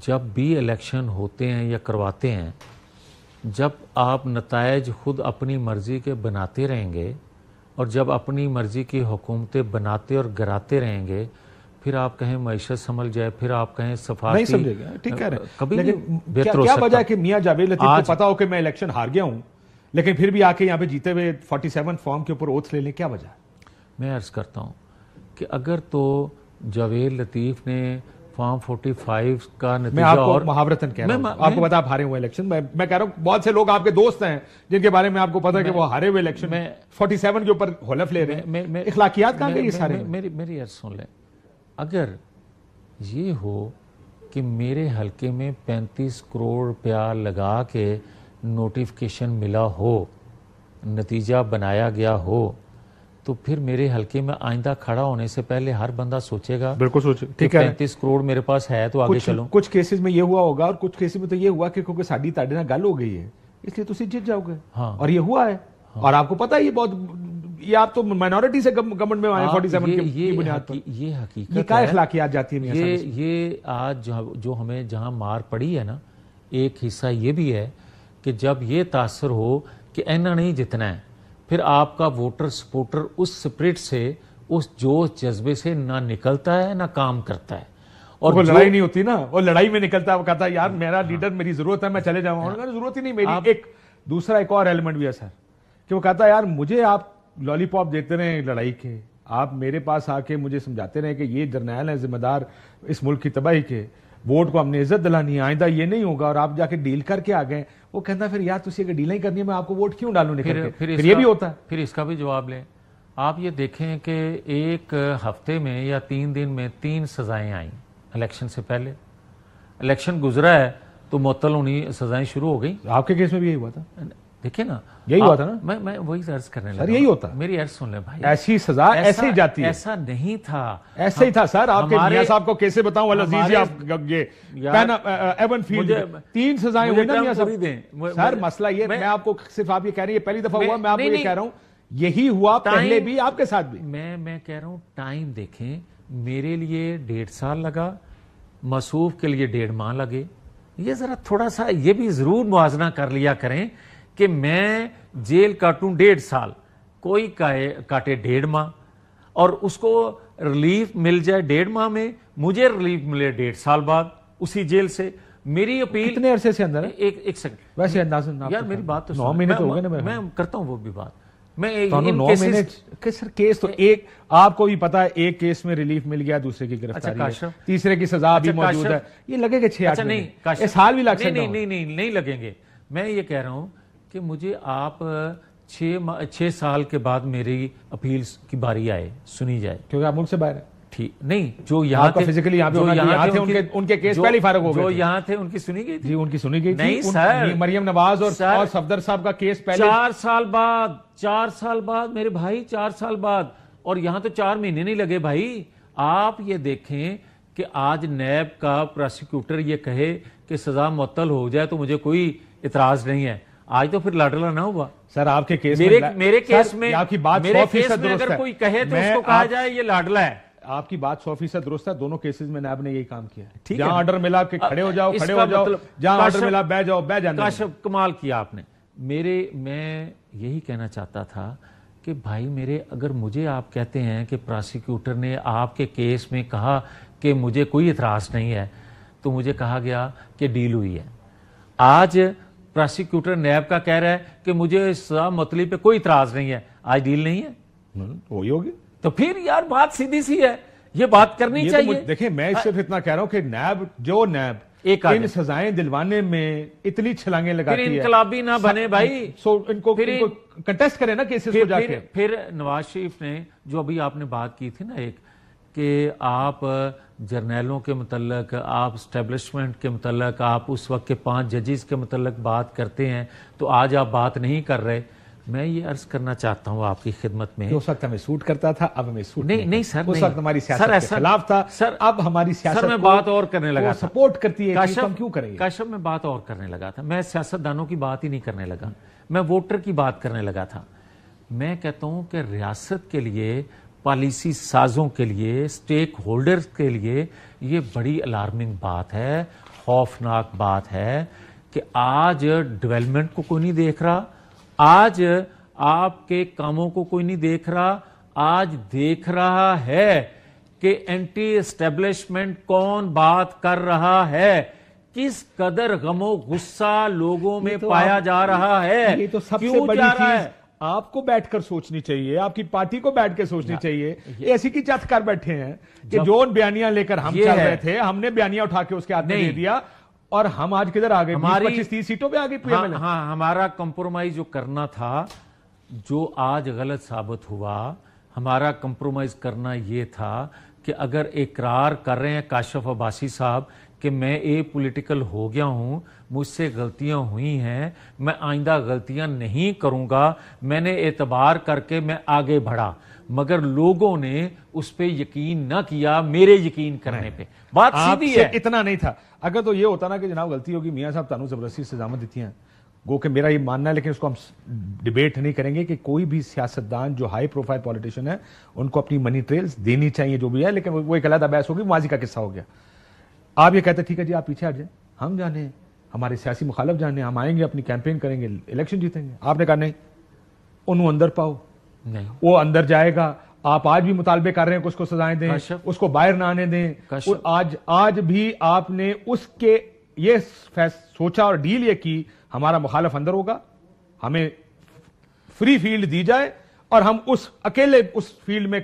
[SPEAKER 2] जब भी इलेक्शन होते हैं या करवाते हैं जब आप नतज खुद अपनी मर्ज़ी के बनाते रहेंगे और जब अपनी मर्ज़ी की हुकूमतें बनाते और गिराते रहेंगे फिर आप कहें मैशत संभल जाए फिर आप कहें सफाई समझेगा ठीक है कभी क्या वजह
[SPEAKER 1] कि मियां जावेद लतीफ आज... को पता हो कि मैं इलेक्शन हार गया हूं लेकिन फिर भी आके यहाँ पे जीते हुए 47 फॉर्म के ऊपर ओथ ले लें क्या वजह
[SPEAKER 2] मैं अर्ज करता हूँ
[SPEAKER 1] कि अगर तो
[SPEAKER 2] जावेद लतीफ ने
[SPEAKER 1] फॉर्म 45 का नतीजा मैं आपको और महावरतन कह रहा हूँ आपको पता आप हारे हुए इलेक्शन मैं मैं कह रहा हूं बहुत से लोग आपके दोस्त हैं जिनके बारे में आपको पता है कि वो हारे हुए इलेक्शन में 47 के ऊपर हलफ ले रहे हैं इखलाकियात कहां गई सारे
[SPEAKER 2] मेरी मेरी अर्ज सुन लें अगर ये हो कि मेरे हलके में 35 करोड़ रुपया लगा के नोटिफिकेशन मिला हो नतीजा बनाया गया हो तो फिर मेरे हलके में आइंदा खड़ा होने से पहले हर बंदा सोचेगा बिल्कुल सोचे ठीक है पैंतीस करोड़ मेरे पास
[SPEAKER 1] है तो आगे चलो कुछ केसेस में ये हुआ होगा और कुछ केसेस में तो ये हुआ कि क्योंकि साड़ी ताड़ी ना गल हो गई है इसलिए तुम जीत जाओगे हाँ और ये हुआ है हाँ। और आपको पता है ये बहुत ये आप तो माइनॉरिटी से गवर्नमेंट में आए फोर्टी सेवन ये ये हकीकत ये क्या जाती है ये
[SPEAKER 2] ये आज जो हमें जहाँ मार पड़ी है ना एक हिस्सा ये भी है कि जब ये तासर हो कि एना नहीं जितना है फिर आपका वोटर सपोर्टर उस स्प्रिट से उस जोश जज्बे से ना निकलता है
[SPEAKER 1] ना काम करता है और वो लड़ाई नहीं होती ना वो लड़ाई में निकलता है वो कहता है यार मेरा लीडर मेरी जरूरत है मैं चले जाऊंगा जरूरत ही नहीं मेरी एक दूसरा एक और एलिमेंट भी है सर कि वो कहता है यार मुझे आप लॉलीपॉप देते रहे लड़ाई के आप मेरे पास आके मुझे समझाते रहे कि ये जर्नैल है जिम्मेदार इस मुल्क की तबाही के वोट को हमने इज्जत दिलानी है आइंदा ये नहीं होगा और आप जाके डील करके आ गए वो कहता फिर यार तुझे अगर डील नहीं करनी है मैं आपको वोट क्यों डालू फिर, फिर, फिर, फिर ये भी होता है
[SPEAKER 2] फिर इसका भी जवाब लें आप ये देखें कि एक हफ्ते में या तीन दिन में तीन सजाएं आई इलेक्शन से पहले इलेक्शन गुजरा है तो मुतल होनी
[SPEAKER 1] सजाएं शुरू हो गई आपके केस में भी यही हुआ था देखिए ना यही हुआ था ना
[SPEAKER 2] मैं मैं वही अर्ज करने लगा यही
[SPEAKER 1] होता मेरी अर्ज सुन ले भाई ऐसी सजा ऐसे ही जाती है ऐसा नहीं था ऐसे ही था सर आपके मियां साहब को कैसे बताऊं वाला जी जी आप ये एवन फील्ड तीन सजाएं हुई ना मियां साहब सर मसला ये मैं आपको सिर्फ आप ये कह रहे हैं पहली दफा हुआ मैं आपको ये कह रहा हूं यही हुआ पहले भी आपके साथ भी
[SPEAKER 2] मैं मैं कह रहा हूं टाइम देखें मेरे लिए डेढ़ साल लगा मसूफ के लिए डेढ़ माह लगे ये जरा थोड़ा सा ये भी जरूर मुआजना कर लिया करें कि मैं जेल काटूं डेढ़ साल कोई काए काटे डेढ़ माह और उसको रिलीफ मिल जाए डेढ़ माह में मुझे रिलीफ मिले डेढ़ साल बाद उसी जेल से मेरी अपील कितने अरसे से अंदर है? एक एक सेकंड वैसे अंदाजन यार तो मेरी बात तो नौ महीने तो हो गए ना मैं मैं करता हूँ वो भी बात
[SPEAKER 1] मैं तो नौ महीने के सर केस तो एक आपको भी पता है एक केस में रिलीफ मिल गया दूसरे की गिरफ्तारी अच्छा, है तीसरे की सजा भी अच्छा, मौजूद है ये लगेगा छह अच्छा नहीं साल भी लग नहीं नहीं
[SPEAKER 2] नहीं नहीं लगेंगे मैं ये कह रहा हूँ कि मुझे आप छह छह साल के बाद मेरी अपील की बारी आए सुनी जाए क्योंकि आप मुल्क से बाहर हैं ठीक नहीं जो यहाँ के फिजिकली यहाँ पे यहाँ थे उनके उनके केस पहले फारक हो गए जो यहाँ थे उनकी सुनी गई थी
[SPEAKER 1] उनकी सुनी गई थी सर मरियम
[SPEAKER 2] नवाज और और सफदर साहब का केस पहले चार साल बाद चार साल बाद मेरे भाई चार साल बाद और यहाँ तो चार महीने नहीं लगे भाई आप ये देखें कि आज नैब का प्रोसिक्यूटर ये कहे कि सजा मअतल हो जाए तो मुझे कोई इतराज नहीं है आज तो फिर लाडला ना हुआ सर आपके केस मेरे में मेरे केस में आपकी बात मेरे केस में अगर कोई कहे तो उसको कहा आप, जाए
[SPEAKER 1] ये लाडला है आपकी बात सौ फीसद दुरुस्त है दोनों केसेस में नैब ने यही काम किया ठीक है ऑर्डर मिला के खड़े हो जाओ खड़े हो जाओ मतलब जहां ऑर्डर मिला बह जाओ बह जाना
[SPEAKER 2] कमाल किया आपने मेरे मैं यही कहना चाहता था कि भाई मेरे अगर मुझे आप कहते हैं कि प्रोसिक्यूटर ने आपके केस में कहा कि मुझे कोई इतराज नहीं है तो मुझे कहा गया कि डील हुई है आज प्रोसिक्यूटर नैब का कह रहा है कि मुझे सजा मतली पे कोई इतराज नहीं है
[SPEAKER 1] आज डील नहीं है वही होगी तो फिर यार बात सीधी सी है ये बात करनी ये तो चाहिए तो देखिए मैं सिर्फ इतना कह रहा हूं कि नैब जो नैब एक इन सजाएं दिलवाने में इतनी छलांगे लगाती फिर इनकलाबी ना बने भाई हाँ, सो इनको फिर इनको कंटेस्ट करें ना केसेस को जाके फिर,
[SPEAKER 2] फिर नवाज शरीफ ने जो अभी आपने बात की थी ना एक कि आप जर्नैलों के मतलब आप इस्टेबलिशमेंट के मतलब आप उस वक्त के पांच जजेस के मतलब बात करते हैं तो आज आप बात नहीं कर रहे मैं ये अर्ज करना चाहता
[SPEAKER 1] हूँ आपकी खिदमत में उस वक्त हमें सूट करता था अब हमें सूट नहीं नहीं, सर उस वक्त हमारी सियासत के खिलाफ था सर अब हमारी सर मैं बात
[SPEAKER 2] और करने लगा था सपोर्ट करती है काशम क्यों करें काशम में बात और करने लगा था मैं सियासतदानों की बात ही नहीं करने लगा मैं वोटर की बात करने लगा था मैं कहता हूँ कि रियासत के लिए पॉलिसी साजों के लिए स्टेक होल्डर्स के लिए ये बड़ी अलार्मिंग बात है खौफनाक बात है कि आज डेवलपमेंट को कोई नहीं देख रहा आज आपके कामों को कोई नहीं देख रहा आज देख रहा है कि एंटी एस्टेब्लिशमेंट कौन बात कर रहा है किस कदर गमो गुस्सा लोगों में
[SPEAKER 1] तो पाया जा रहा है ये तो सबसे बड़ी चीज आपको बैठकर सोचनी चाहिए आपकी पार्टी को बैठ के सोचनी चाहिए ऐसी की चत कर बैठे हैं कि जो बयानियां लेकर हम चल रहे थे हमने बयानियां उठा के उसके हाथ में दे दिया और हम आज किधर आ गए हमारी पच्चीस
[SPEAKER 2] तीस सीटों पे आ हाँ, हाँ हमारा कंप्रोमाइज जो करना था जो आज गलत साबित हुआ हमारा कंप्रोमाइज करना यह था कि अगर इकरार कर रहे हैं काशफ अब्बासी साहब कि मैं ए पॉलिटिकल हो गया हूं मुझसे गलतियां हुई हैं मैं आइंदा गलतियां नहीं करूंगा मैंने एतबार करके मैं आगे बढ़ा मगर लोगों ने उस पर यकीन ना किया मेरे
[SPEAKER 1] यकीन करने पे बात सीधी है इतना नहीं था अगर तो ये होता ना कि जनाब गलती होगी मियाँ साहब तानू जबरदस्ती सजामत देती हैं गो के मेरा ये मानना है लेकिन उसको हम डिबेट नहीं करेंगे कि कोई भी सियासतदान जो हाई प्रोफाइल पॉलिटिशियन है उनको अपनी मनी ट्रेल्स देनी चाहिए जो भी है लेकिन वो एक अलग बहस होगी माजी का किस्सा हो गया आप ये कहते ठीक है जी आप पीछे हट जाए हम जाने हमारे सियासी मुखालफ जाने हम आएंगे अपनी कैंपेन करेंगे इलेक्शन जीतेंगे आपने कहा नहीं उन्होंने अंदर पाओ नहीं वो अंदर जाएगा आप आज भी मुतालबे कर रहे हैं उसको सजाएं दें उसको बाहर ना आने दें और आज आज भी आपने उसके ये सोचा और डील ये की हमारा मुखालफ अंदर होगा हमें फ्री फील्ड दी जाए और हम उस अकेले उस फील्ड में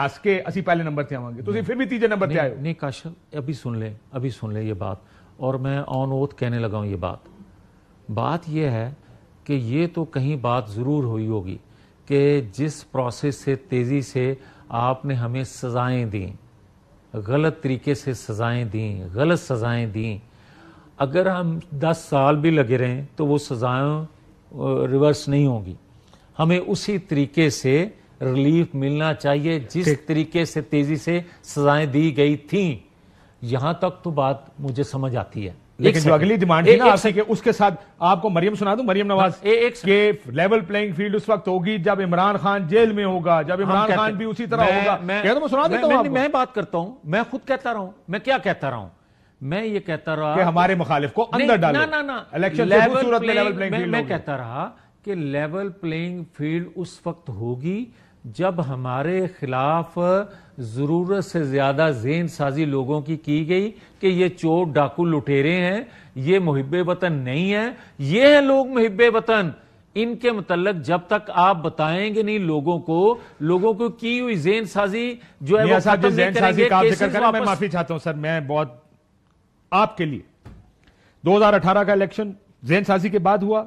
[SPEAKER 1] नाच के असी पहले नंबर से आवागे तो फिर भी तीजे नंबर से आए नहीं काशल अभी सुन ले अभी सुन ले ये बात और मैं ऑन ओथ कहने
[SPEAKER 2] लगा हूँ ये बात बात यह है कि ये तो कहीं बात ज़रूर हुई होगी कि जिस प्रोसेस से तेज़ी से आपने हमें सज़ाएं दी गलत तरीके से सज़ाएं दी गलत सज़ाएं दी अगर हम 10 साल भी लगे रहें तो वो सज़ाएं रिवर्स नहीं होंगी हमें उसी तरीके से रिलीफ मिलना चाहिए जिस तरीके से तेज़ी से सज़ाएं दी गई थी यहां तक तो बात मुझे समझ आती है लेकिन जो अगली डिमांड थी ना आपसे
[SPEAKER 1] उसके साथ आपको मरियम सुना दूं मरियम नवाज ए, एक के लेवल प्लेइंग फील्ड उस वक्त होगी जब इमरान खान जेल में होगा जब इमरान खान भी उसी तरह होगा मैं, मैं, सुना देता मैं बात करता
[SPEAKER 2] हूं मैं खुद कहता रहा हूं मैं क्या कहता रहा हूं मैं ये कहता रहा कि हमारे
[SPEAKER 1] मुखालिफ को अंदर डाल ना ना ना इलेक्शन लेवल प्लेइंग मैं कहता
[SPEAKER 2] रहा कि लेवल प्लेइंग फील्ड उस वक्त होगी जब हमारे खिलाफ ज़रूरत से ज़्यादा जेन साजी लोगों की की गई कि ये चोर डाकू लुटेरे हैं ये मुहब वतन नहीं है ये हैं लोग मुहब वतन इनके मतलब जब तक आप बताएंगे नहीं लोगों को लोगों को की हुई जेन साजी जो है वो खत्म नहीं करेंगे कर मैं माफी
[SPEAKER 1] चाहता हूं सर मैं बहुत आपके लिए 2018 का इलेक्शन जेन साजी के बाद हुआ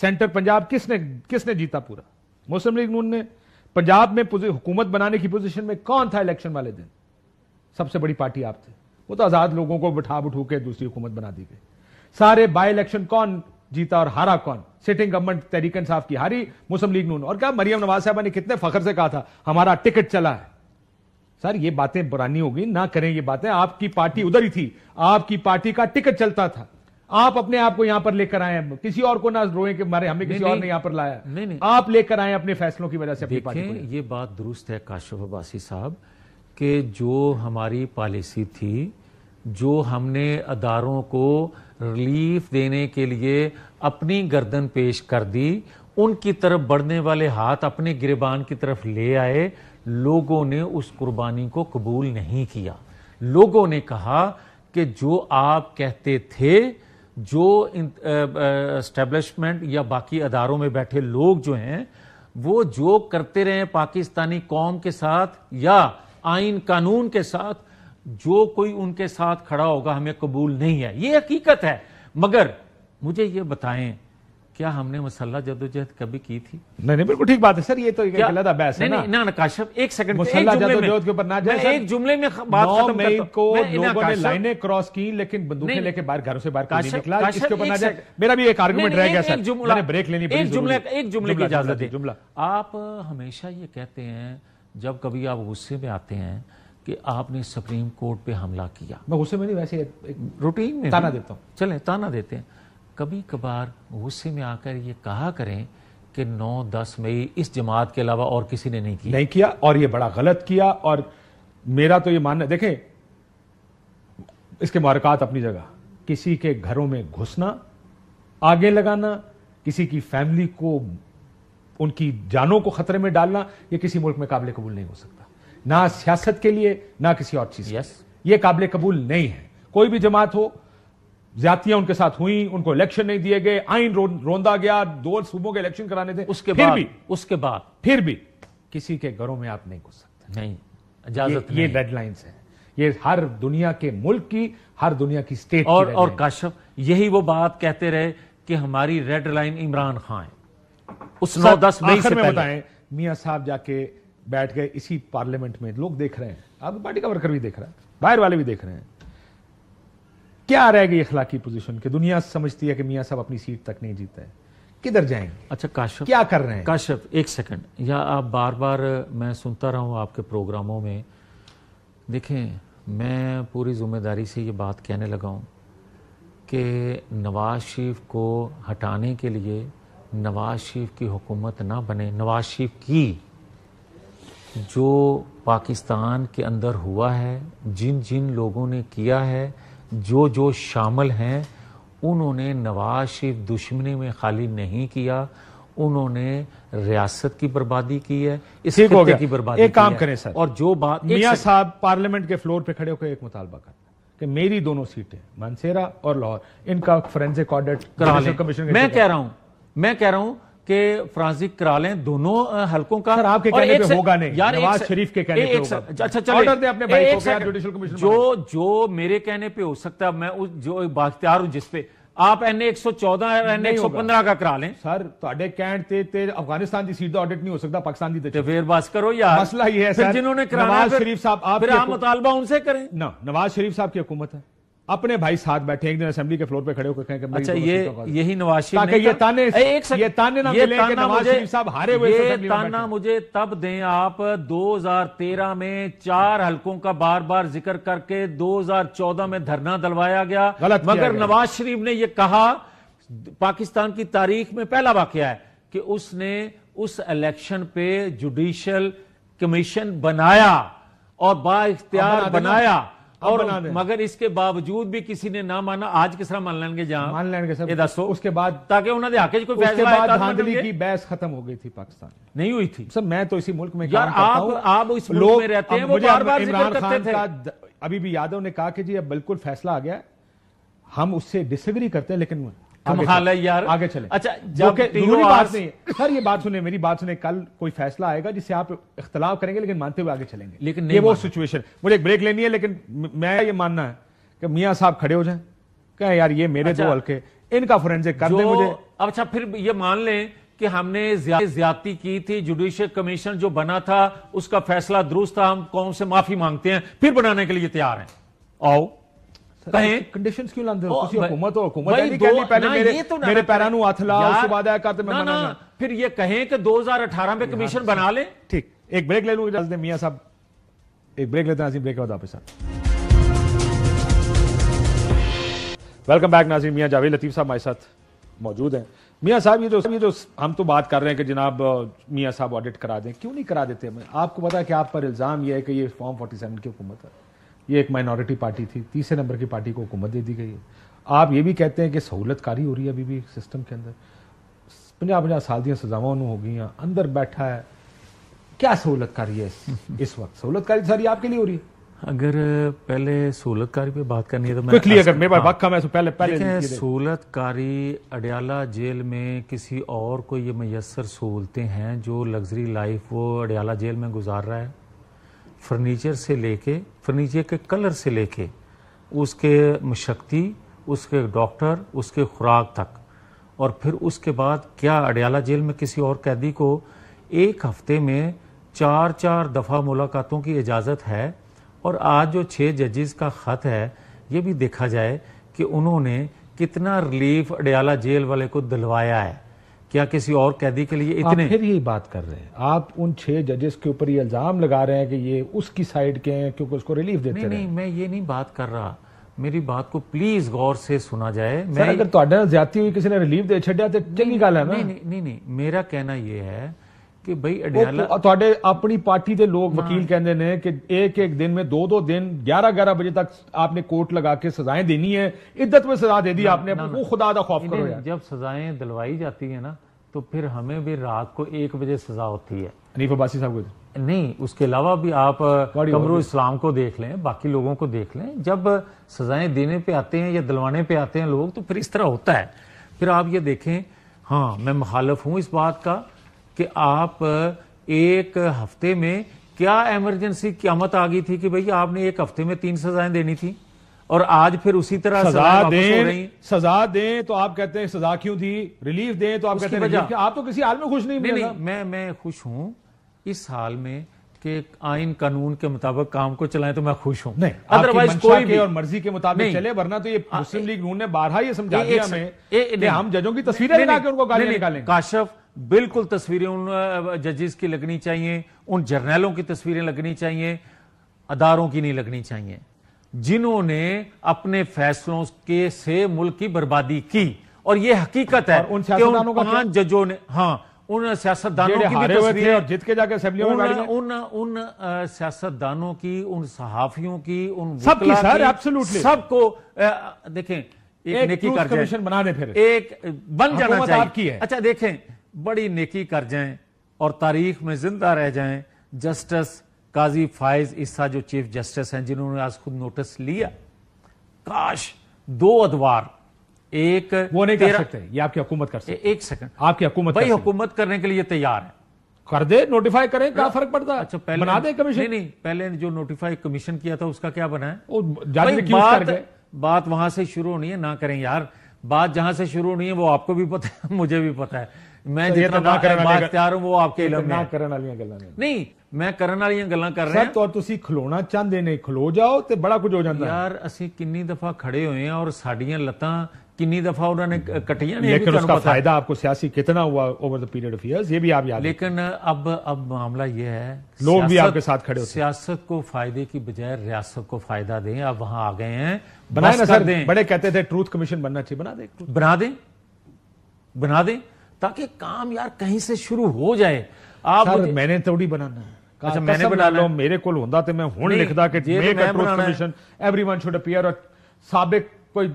[SPEAKER 1] सेंटर पंजाब किसने किसने जीता पूरा मुस्लिम लीग नून ने पंजाब में हुकूमत बनाने की पोजीशन में कौन था इलेक्शन वाले दिन सबसे बड़ी पार्टी आप थे वो तो आजाद लोगों को बिठा बुठू के दूसरी हुकूमत बना दी गई सारे बाय इलेक्शन कौन जीता और हारा कौन सिटिंग गवर्नमेंट तहरीक इंसाफ की हारी मुस्लिम लीग नून और क्या मरियम नवाज साहबा ने कितने फखर से कहा था हमारा टिकट चला है सर ये बातें पुरानी होगी ना करें ये बातें आपकी पार्टी उधर ही थी आपकी पार्टी का टिकट चलता था आप अपने आप को यहां पर लेकर आए किसी और को ना रोए के मारे हमें किसी और ने यहां पर लाया नहीं नहीं आप लेकर आए अपने फैसलों की वजह से अपनी पार्टी को
[SPEAKER 2] ये बात दुरुस्त है काशिफ अब्बासी साहब कि जो हमारी पॉलिसी थी जो हमने अदारों को रिलीफ देने के लिए अपनी गर्दन पेश कर दी उनकी तरफ बढ़ने वाले हाथ अपने गिरबान की तरफ ले आए लोगों ने उस कुर्बानी को कबूल नहीं किया लोगों ने कहा कि जो आप कहते थे जो इस्टेब्लिशमेंट या बाकी अदारों में बैठे लोग जो हैं वो जो करते रहे पाकिस्तानी कौम के साथ या आइन कानून के साथ जो कोई उनके साथ खड़ा होगा हमें कबूल नहीं है ये हकीकत है मगर मुझे ये बताएं क्या हमने मसल्ला जदोजहद कभी की थी
[SPEAKER 1] नहीं नहीं बिल्कुल ठीक बात है सर ये तो एक गलत अभ्यास है नहीं,
[SPEAKER 2] ना ना काशफ एक सेकंड मसल्ला जदोजहद के ऊपर ना जाए एक जुमले में बात खत्म मई को लोगों ने लाइनें
[SPEAKER 1] क्रॉस की लेकिन बंदूकें लेके बाहर घरों से बाहर नहीं निकला इसके ऊपर ना जाए मेरा भी एक आर्गुमेंट रह गया सर मैंने ब्रेक लेनी पड़ी एक जुमले एक जुमले की इजाजत है जुमला
[SPEAKER 2] आप हमेशा ये कहते हैं जब कभी आप गुस्से में आते हैं कि आपने सुप्रीम कोर्ट पे हमला किया
[SPEAKER 1] मैं गुस्से में नहीं वैसे एक रूटीन में ताना देता
[SPEAKER 2] हूँ चले ताना देते हैं कभी कभार गुस्से में आकर ये कहा करें कि 9-10 मई
[SPEAKER 1] इस जमात के अलावा और किसी ने नहीं किया नहीं किया और ये बड़ा गलत किया और मेरा तो ये मानना देखें इसके मारकात अपनी जगह किसी के घरों में घुसना आगे लगाना किसी की फैमिली को उनकी जानों को खतरे में डालना यह किसी मुल्क में काबिल कबूल नहीं हो सकता ना सियासत के लिए ना किसी और चीज yes. ये काबिल कबूल नहीं है कोई भी जमात हो ज्यादतियां उनके साथ हुई उनको इलेक्शन नहीं दिए गए आइन रो, रोंदा गया दो सूबों के इलेक्शन कराने थे उसके बाद भी उसके बाद फिर भी किसी के घरों में आप नहीं घुस सकते नहीं इजाजत ये, ये रेड है ये हर दुनिया के मुल्क की हर दुनिया की स्टेट और की और काशफ यही वो
[SPEAKER 2] बात कहते रहे कि हमारी रेड लाइन इमरान खान है उस नौ दस मई से बताएं
[SPEAKER 1] मियाँ साहब जाके बैठ गए इसी पार्लियामेंट में लोग देख रहे हैं आप पार्टी का वर्कर भी देख रहा है बाहर वाले भी देख रहे हैं क्या रह गई अखलाकी पोजीशन के दुनिया समझती है कि मियाँ साहब अपनी सीट तक नहीं जीते हैं किधर जाएंगे अच्छा काशफ क्या कर रहे हैं काशफ एक
[SPEAKER 2] सेकंड या आप बार बार मैं सुनता रहा हूँ आपके प्रोग्रामों में देखें मैं पूरी जिम्मेदारी से ये बात कहने लगा हूँ कि नवाज शरीफ को हटाने के लिए नवाज शरीफ की हुकूमत ना बने नवाज शरीफ की जो पाकिस्तान के अंदर हुआ है जिन जिन लोगों ने किया है जो जो शामिल हैं उन्होंने नवाज शरीफ दुश्मनी में खाली नहीं किया उन्होंने रियासत की बर्बादी की है इस हो गया। की बर्बादी एक काम करें सर और जो बात मियाँ
[SPEAKER 1] साहब पार्लियामेंट के फ्लोर पे खड़े होकर एक मुतालबा कर कि मेरी दोनों सीटें मानसेरा और लाहौर इनका फोरेंसिक ऑडिट करा कमीशन मैं कह
[SPEAKER 2] रहा हूं मैं कह रहा हूं के फ्रांसिक करा लें दोनों हलकों का सर आपके कहने पे होगा नहीं यार नवाज शरीफ के कहने पे होगा अच्छा चलो ऑर्डर दे अपने भाई को क्या जुडिशियल कमीशन जो जो मेरे कहने पे हो सकता है मैं उस जो बाख्तियार हूं जिस पे आप एन एक सौ चौदह और एन एक सौ पंद्रह
[SPEAKER 1] का करा लें सर थोड़े तो कैंट ते ते अफगानिस्तान की सीट का ऑडिट नहीं हो सकता पाकिस्तान की तो फिर बस करो यार मसला ये है सर जिन्होंने नवाज शरीफ साहब आप मुतालबा उनसे करें ना नवाज शरीफ साहब की हुकूमत है अपने भाई साथ बैठे एक दिन असेंबली के फ्लोर पे खड़े होकर कहें अच्छा ये यही नवाज शरीफ ताकि ये ताने एक सक, ये ताने ना ये मिले ताना कि नवाज शरीफ साहब हारे हुए ये ताना
[SPEAKER 2] मुझे तब दें आप 2013 में चार हलकों का बार बार जिक्र करके 2014 में धरना दलवाया गया गलत मगर नवाज शरीफ ने यह कहा पाकिस्तान की तारीख में पहला वाक्य है कि उसने उस इलेक्शन पे जुडिशल कमीशन बनाया और बाख्तियार बनाया और मगर इसके बावजूद भी किसी ने ना माना आज किस तरह मान लेंगे जहां मान लेंगे सर दसो उसके बाद ताकि उन्होंने आके कोई फैसला बाद धांधली
[SPEAKER 1] की बहस खत्म हो गई थी पाकिस्तान नहीं हुई थी सर मैं तो इसी मुल्क में यार आप आप इस मुल्क में रहते हैं वो बार बार इमरान खान का अभी भी यादव ने कहा कि जी अब बिल्कुल फैसला आ गया हम उससे डिसएग्री करते हैं लेकिन कमाल है यार आगे चले अच्छा जरूरी सर ये बात सुने मेरी बात सुने कल कोई फैसला आएगा जिससे आप इख्तलाफ करेंगे लेकिन मानते हुए आगे चलेंगे लेकिन ये वो सिचुएशन मुझे एक ब्रेक लेनी है लेकिन मैं ये मानना है कि मियाँ साहब खड़े हो जाए कहें यार ये मेरे अच्छा। दो हल्के इनका फोरेंसिक कर दे मुझे
[SPEAKER 2] अच्छा फिर ये मान लें कि हमने ज्यादा की थी जुडिशियल कमीशन जो बना था उसका फैसला दुरुस्त था हम कौन से माफी मांगते हैं फिर बनाने के लिए तैयार हैं आओ कहें कंडीशंस क्यों 2018 तो,
[SPEAKER 1] तो तो में जावेद लतीफ साहब हमारे साथ मौजूद हैं मियाँ साहब ये जो हम तो बात कर रहे हैं कि जनाब मियाँ साहब ऑडिट करा दे क्यों नहीं करा देते हमें आपको पता है कि आप पर इल्ज़ाम यह है कि ये फॉर्म फोर्टी सेवन की हुकूमत है ये एक माइनॉरिटी पार्टी थी तीसरे नंबर की पार्टी को हुकूमत दे दी गई है आप ये भी कहते हैं कि सहूलतकारी हो रही है अभी भी सिस्टम के अंदर पंजा पंजा साल दियाँ सजावान हो गई अंदर बैठा है क्या सहूलतकारी है इस, इस वक्त सहूलतकारी तो सारी आपके लिए हो रही है अगर
[SPEAKER 2] पहले सहूलतकारी पे बात करनी है तो मैं क्लियर कर मेरे पास हाँ। वक्त कम है पहले पहले सहूलतकारी अडयाला जेल में किसी और को ये मैसर सहूलतें हैं जो लग्जरी लाइफ वो अडयाला जेल में गुजार रहा है फर्नीचर से लेके फर्नीचर के कलर से लेके उसके मशक्ति उसके डॉक्टर उसके खुराक तक और फिर उसके बाद क्या अडयाला जेल में किसी और कैदी को एक हफ्ते में चार चार दफ़ा मुलाकातों की इजाज़त है और आज जो छः जजेस का ख़त है ये भी देखा जाए कि उन्होंने कितना रिलीफ अडयाला जेल वाले को दिलवाया है क्या किसी और कैदी के लिए इतने फिर यही बात कर रहे
[SPEAKER 1] हैं आप उन छह जजेस के ऊपर ये इल्ज़ाम लगा रहे हैं कि ये उसकी साइड के हैं क्योंकि उसको रिलीफ देते नहीं, नहीं
[SPEAKER 2] मैं ये नहीं बात कर रहा मेरी बात को प्लीज गौर से सुना जाए मैं अगर
[SPEAKER 1] ज्यादा हुई किसी ने रिलीफ दे छा तो चंगी गल है ना नहीं नहीं, नहीं नहीं मेरा कहना यह है ਕਿ ਬਈ ਅਡਿਆਲਾ ਤੁਹਾਡੇ ਆਪਣੀ ਪਾਰਟੀ ਦੇ ਲੋਕ ਵਕੀਲ ਕਹਿੰਦੇ ਨੇ ਕਿ एक ਇੱਕ ਦਿਨ ਮੇਂ दो ਦੋ ਦਿਨ ग्यारह 11 ਵਜੇ ਤੱਕ ਆਪਨੇ ਕੋਰਟ ਲਗਾ ਕੇ ਸਜ਼ਾएं देनी है इद्दत में सजा दे दी आपने वो खुदा ਦਾ खौफ करो
[SPEAKER 2] जब सजाएं दिलवाई जाती है ना तो फिर हमें भी रात को एक बजे सजा होती है अनीफ अब्बासी साहब को नहीं उसके अलावा भी आप कमरू इस्लाम को देख लें बाकी लोगों को देख लें जब सजाएं देने पे आते हैं या दिलवाने पे आते हैं लोग तो फिर इस तरह होता है फिर आप ये देखें हाँ मैं मुखालफ हूँ इस बात का कि आप एक हफ्ते में क्या इमरजेंसी क्यामत आ गई थी कि भाई आपने एक हफ्ते
[SPEAKER 1] में तीन सजाएं देनी थी और आज फिर उसी तरह सजा दें सजा दें तो आप कहते हैं सजा क्यों थी रिलीफ दें तो आप कहते हैं आप तो किसी हाल में खुश नहीं, नहीं, नहीं मैं मैं
[SPEAKER 2] खुश हूं इस हाल में कि आइन कानून के मुताबिक काम को चलाएं तो मैं खुश हूं नहीं
[SPEAKER 1] अदरवाइज कोई भी और मर्जी के मुताबिक चले वरना तो ये मुस्लिम लीग नून ने बारह ये समझा दिया हमें हम जजों की तस्वीरें लगा के उनको गाली निकालें काशफ बिल्कुल तस्वीरें उन
[SPEAKER 2] जजेस की लगनी चाहिए उन जर्नैलों की तस्वीरें लगनी चाहिए अदारों की नहीं लगनी चाहिए जिन्होंने अपने फैसलों के से मुल्क की बर्बादी की और यह हकीकत है उन कि उन पांच जजों ने हाँ उन सियासतदानों की भी तस्वीरें और जीत
[SPEAKER 1] के जाके असेंबली में बैठे
[SPEAKER 2] उन, उन सियासतदानों की उन सहाफियों की उन सबकी सर एब्सोल्युटली सबको देखें एक, एक नेकी कर कमीशन बना दे फिर एक बन जाना चाहिए है अच्छा देखें बड़ी नेकी कर जाएं और तारीख में ज़िंदा रह जाएं जस्टिस काजी फायज़ ईसा जो चीफ जस्टिस हैं जिन्होंने आज खुद नोटिस लिया काश दो अदवार एक वो नहीं कर सकते
[SPEAKER 1] ये आपकी हुकूमत कर सकते एक सेकंड आपकी हुकूमत भाई हुकूमत
[SPEAKER 2] करने के लिए तैयार है
[SPEAKER 1] कर दे नोटिफाई करें क्या हाँ। फर्क पड़ता है अच्छा पहले बना दे कमीशन नहीं, नहीं
[SPEAKER 2] पहले जो नोटिफाई कमीशन किया था उसका क्या बना है बात, बात वहां से शुरू होनी है ना करें यार बात जहां से शुरू होनी है वो आपको भी पता है मुझे भी पता है मैं तो तो जितना ਨਾ ਕਰਨ ਵਾਲੀਆਂ ਤਿਆਰ ਹਾਂ ਉਹ ਆਪਕੇ ਇਲਮ ਨਾ
[SPEAKER 1] ਕਰਨ ਵਾਲੀਆਂ ਗੱਲਾਂ ਨੇ
[SPEAKER 2] ਨਹੀਂ ਮੈਂ ਕਰਨ ਵਾਲੀਆਂ ਗੱਲਾਂ ਕਰ ਰਿਹਾ ਸਭ
[SPEAKER 1] ਔਰ ਤੁਸੀਂ ਖਲੋਣਾ ਚਾਹੁੰਦੇ ਨੇ ਖਲੋ ਜਾਓ ਤੇ ਬੜਾ ਕੁਝ ਹੋ ਜਾਂਦਾ
[SPEAKER 2] ਯਾਰ ਅਸੀਂ ਕਿੰਨੀ ਦਫਾ ਖੜੇ ਹੋਏ किन्नी दफा उन्होंने कटिया ने लेकिन उसका फायदा
[SPEAKER 1] आपको सियासी कितना हुआ over the period of years ये भी आप याद
[SPEAKER 2] लेकिन अब अब मामला ये है लोग भी आपके साथ खड़े होते सियासत को फायदे की बजाय रियासत को फायदा दें अब वहां आ गए हैं बनाए ना सर दें
[SPEAKER 1] बड़े कहते थे ट्रूथ कमीशन बनना चाहिए बना दे बना
[SPEAKER 2] दें बना दें ताकि काम यार कहीं से शुरू हो जाए आप सर,
[SPEAKER 1] मैंने थोड़ी तो बनाना है हाँ, अच्छा मैंने बना लो मेरे को होता तो मैं हुन लिखता कि make a everyone should appear और सबक कोई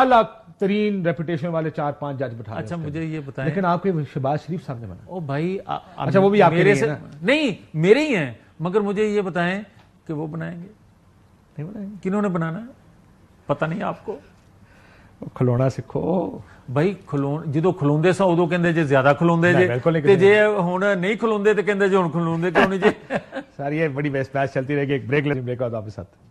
[SPEAKER 1] आला तरीन रेपुटेशन वाले चार पांच जज बैठा अच्छा मुझे ये बताएं लेकिन आपके शहबाज शरीफ साहब ने बना ओ भाई आ, आ, अच्छा वो भी आपके मेरे से
[SPEAKER 2] नहीं मेरे ही हैं मगर मुझे ये बताएं कि वो बनाएंगे नहीं बनाएंगे किन्होंने बनाना है पता नहीं आपको
[SPEAKER 1] खिलौना सीखो
[SPEAKER 2] ਬਈ ਖਲੋਣ ਜਦੋਂ ਖਲੋਂਦੇ ਸਾਂ ਉਦੋਂ ਕਹਿੰਦੇ ਜੇ ਜ਼ਿਆਦਾ ਖਲੋਂਦੇ ਜੇ ਤੇ ਜੇ ਹੁਣ ਨਹੀਂ ਖਲੋਂਦੇ
[SPEAKER 1] ਤੇ ਕਹਿੰਦੇ ਜੇ ਹੁਣ ਖਲੋਂਦੇ ਕਿਉਂ ਨਹੀਂ ਜੇ ਸਾਰੀ ਇਹ ਬੜੀ ਬਹਿਸ ਚਲਦੀ ਰਹੇਗੀ ਇੱਕ ਬ੍ਰੇਕ ਲੈ ਬ੍ਰੇਕ ਆਉਂਦਾ ਆਪਸ ਸਾਥ